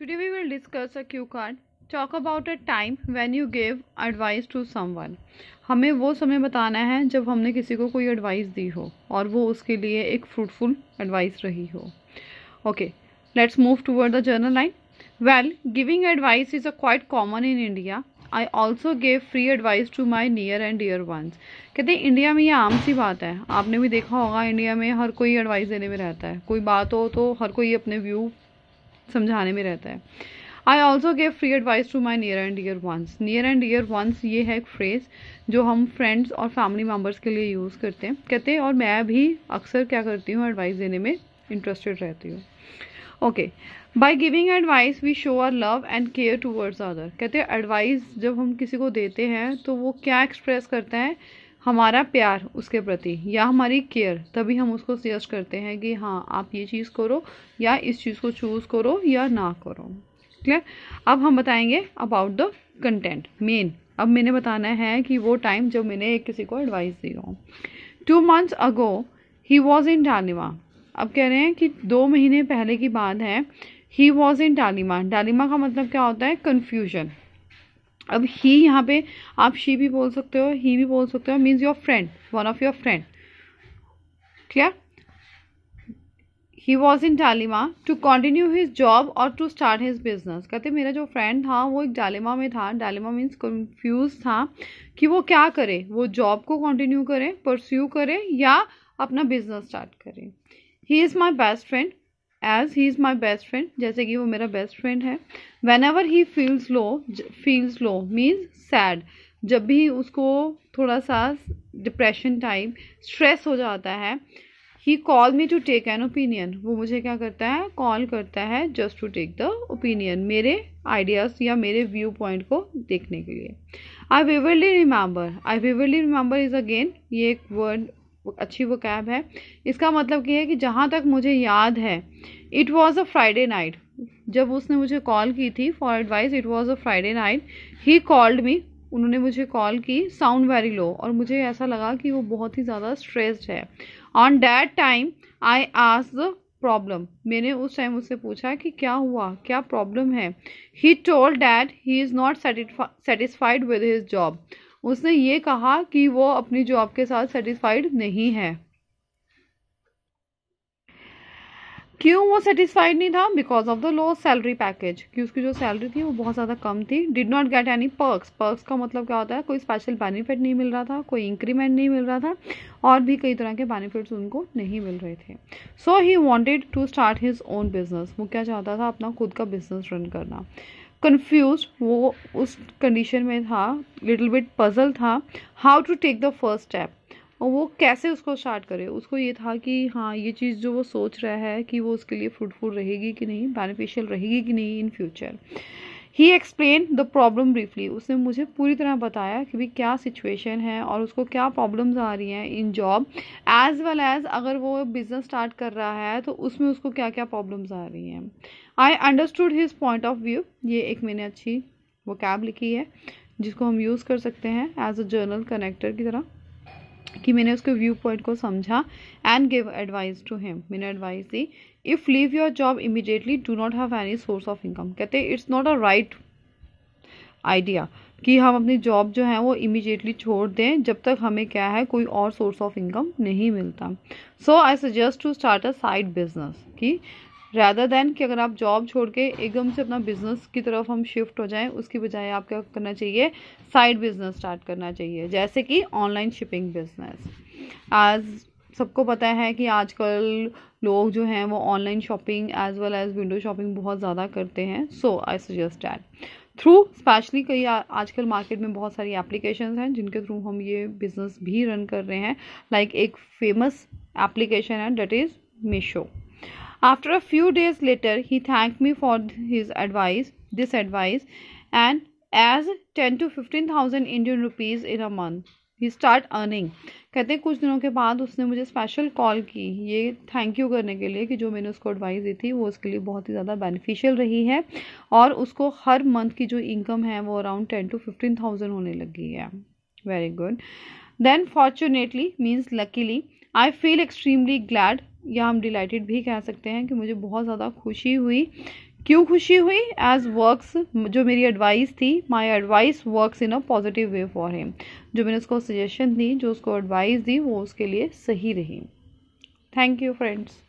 Today we will discuss a cue card. Talk about a time when you gave advice to someone. हमें वो समय बताना है जब हमने किसी को कोई एडवाइस दी हो और वो उसके लिए एक फ्रूटफुल एडवाइस रही हो okay let's move toward the general line well giving advice is a quite common in India I also gave free advice to my near and dear ones कहते हैं इंडिया में ये आम सी बात है आपने भी देखा होगा इंडिया में हर कोई एडवाइस देने में रहता है कोई बात हो तो हर कोई अपने व्यू समझाने में रहता है I also gave free advice to my near and dear ones near and dear ones ये है एक फ्रेज जो हम फ्रेंड्स और फैमिली मेम्बर्स के लिए यूज़ करते हैं कहते हैं और मैं भी अक्सर क्या करती हूँ एडवाइस देने में इंटरेस्टेड रहती हूँ okay by giving advice we show our love and care towards other कहते हैं एडवाइस जब हम किसी को देते हैं तो वो क्या एक्सप्रेस करते हैं हमारा प्यार उसके प्रति या हमारी केयर तभी हम उसको सजेस्ट करते हैं कि हाँ आप ये चीज़ करो या इस चीज़ को चूज़ करो या ना करो क्लियर अब हम बताएंगे अबाउट द कंटेंट मेन अब मैंने बताना है कि वो टाइम जब मैंने एक किसी को एडवाइस दी हो two months ago he was in dilemma अब कह रहे हैं कि दो महीने पहले की बात है ही वॉज़ इन डालिमा डालिमा का मतलब क्या होता है कन्फ्यूजन अब ही यहाँ पे आप शी भी बोल सकते हो ही भी बोल सकते हो means your friend one of your friend clear he was in dilemma to continue his job और टू स्टार्ट हिज बिजनेस कहते मेरा जो फ्रेंड था वो एक डालिमा में था डालिमा मीन्स कन्फ्यूज था कि वो क्या करे वो जॉब को कंटिन्यू करे परस्यू करे या अपना बिजनेस स्टार्ट करे he is my best friend as he is my best friend जैसे कि वो मेरा बेस्ट फ्रेंड है whenever he feels low feels low means sad जब भी उसको थोड़ा सा डिप्रेशन टाइम स्ट्रेस हो जाता है he call me to take an opinion वो मुझे क्या करता है कॉल करता है just to take the opinion मेरे आइडियाज़ या मेरे व्यू पॉइंट को देखने के लिए I vividly remember I vividly remember is again ये एक वर्ड अच्छी वो कैब है इसका मतलब ये है कि जहाँ तक मुझे याद है it was a Friday night जब उसने मुझे कॉल की थी for advice it was a Friday night he called me उन्होंने मुझे कॉल की साउंड वेरी लो और मुझे ऐसा लगा कि वो बहुत ही ज़्यादा स्ट्रेस्ड है on that time I ask the problem मैंने उस टाइम उससे पूछा कि क्या हुआ क्या प्रॉब्लम है he told that he is not satisfied with his job उसने ये कहा कि वो अपनी जॉब के साथ सेटिस्फाइड नहीं है क्यों वो सेटिस्फाइड नहीं था because of the low salary package कि उसकी जो सैलरी थी वो बहुत ज़्यादा कम थी did not get any perks perks का मतलब क्या होता है कोई स्पेशल बेनिफिट नहीं मिल रहा था कोई इंक्रीमेंट नहीं मिल रहा था और भी कई तरह के बेनिफिट्स उनको नहीं मिल रहे थे so he wanted to start his own business वो क्या चाहता था अपना खुद का बिजनेस रन करना कन्फ्यूज वो उस कंडीशन में था लिटिल बिट पजल था how to take the first step और वो कैसे उसको स्टार्ट करे उसको ये था कि हाँ ये चीज़ जो वो सोच रहा है कि वो उसके लिए फ्रूटफुल रहेगी कि नहीं बेनिफिशियल रहेगी कि नहीं in future he explain the problem briefly उसने मुझे पूरी तरह बताया कि भी क्या सिचुएशन है और उसको क्या प्रॉब्लम्स आ रही हैं in job as well as अगर वो बिज़नेस स्टार्ट कर रहा है तो उसमें उसको क्या क्या प्रॉब्लम्स आ रही हैं I understood his point of view ये एक मैंने अच्छी वो कैब लिखी है जिसको हम यूज़ कर सकते हैं एज अ जर्नल कनेक्टर की तरह कि मैंने उसके व्यू पॉइंट को समझा and give advice to him मैंने एडवाइस दी if leave your job immediately do not have any source of income कहते it's not a right idea कि हम अपनी जॉब जो है वो इमिजिएटली छोड़ दें जब तक हमें क्या है कोई और सोर्स ऑफ इनकम नहीं मिलता so I suggest to start a side business कि रैदर दैन कि अगर आप जॉब छोड़ के एकदम से अपना बिज़नेस की तरफ हम शिफ्ट हो जाएं उसकी बजाय आप क्या करना चाहिए साइड बिज़नेस स्टार्ट करना चाहिए जैसे कि ऑनलाइन शिपिंग बिज़नेस आज सबको पता है कि आजकल लोग जो हैं वो online shopping as well as window shopping बहुत ज़्यादा करते हैं so I suggest that through specially कई आजकल मार्केट में बहुत सारी एप्लीकेशन हैं जिनके थ्रू हम ये बिज़नेस भी रन कर रहे हैं लाइक like एक फेमस एप्लीकेशन है that is Meesho After a few days later, he thanked me for his advice, this advice, and as 10 to 15,000 Indian rupees in a month. He start earning कहते हैं कुछ दिनों के बाद उसने मुझे स्पेशल कॉल की ये थैंक यू करने के लिए कि जो मैंने उसको एडवाइस दी थी वो उसके लिए बहुत ही ज़्यादा बेनिफिशियल रही है और उसको हर मंथ की जो इनकम है वो around ten to fifteen thousand होने लगी है very good then fortunately means luckily I feel extremely glad या हम डिलइटेड भी कह सकते हैं कि मुझे बहुत ज़्यादा खुशी हुई क्यों खुशी हुई एज वर्क्स जो मेरी एडवाइस थी my advice works in a positive way for him जो मैंने उसको सजेशन दी जो उसको एडवाइस दी वो उसके लिए सही रही थैंक यू फ्रेंड्स